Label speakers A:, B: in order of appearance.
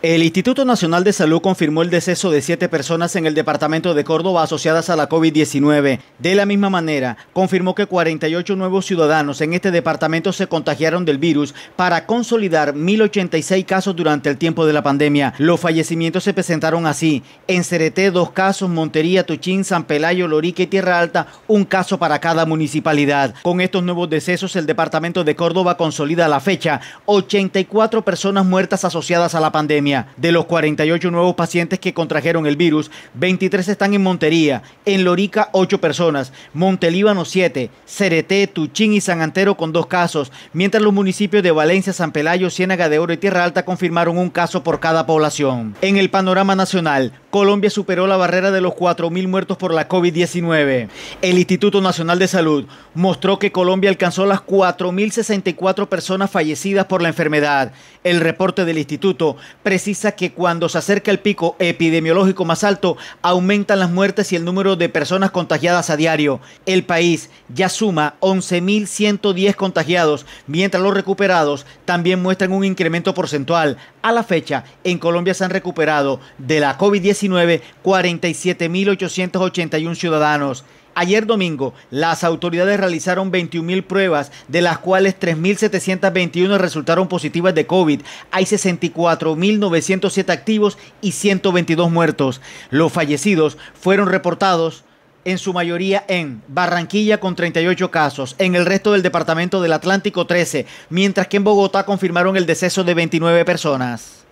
A: El Instituto Nacional de Salud confirmó el deceso de siete personas en el departamento de Córdoba asociadas a la COVID-19. De la misma manera, confirmó que 48 nuevos ciudadanos en este departamento se contagiaron del virus para consolidar 1.086 casos durante el tiempo de la pandemia. Los fallecimientos se presentaron así. En Cereté, dos casos, Montería, Tuchín, San Pelayo, Lorique y Tierra Alta, un caso para cada municipalidad. Con estos nuevos decesos, el departamento de Córdoba consolida a la fecha 84 personas muertas asociadas a la pandemia. De los 48 nuevos pacientes que contrajeron el virus, 23 están en Montería, en Lorica 8 personas, Montelíbano 7, Cereté, Tuchín y San Antero con dos casos, mientras los municipios de Valencia, San Pelayo, Ciénaga de Oro y Tierra Alta confirmaron un caso por cada población. En el panorama nacional, Colombia superó la barrera de los 4.000 muertos por la COVID-19. El Instituto Nacional de Salud mostró que Colombia alcanzó las 4.064 personas fallecidas por la enfermedad. El reporte del instituto precisa que cuando se acerca el pico epidemiológico más alto, aumentan las muertes y el número de personas contagiadas a diario. El país ya suma 11.110 contagiados, mientras los recuperados también muestran un incremento porcentual. A la fecha, en Colombia se han recuperado de la COVID-19 47.881 ciudadanos. Ayer domingo, las autoridades realizaron 21.000 pruebas, de las cuales 3.721 resultaron positivas de COVID. Hay 64.907 activos y 122 muertos. Los fallecidos fueron reportados en su mayoría en Barranquilla con 38 casos, en el resto del departamento del Atlántico 13, mientras que en Bogotá confirmaron el deceso de 29 personas.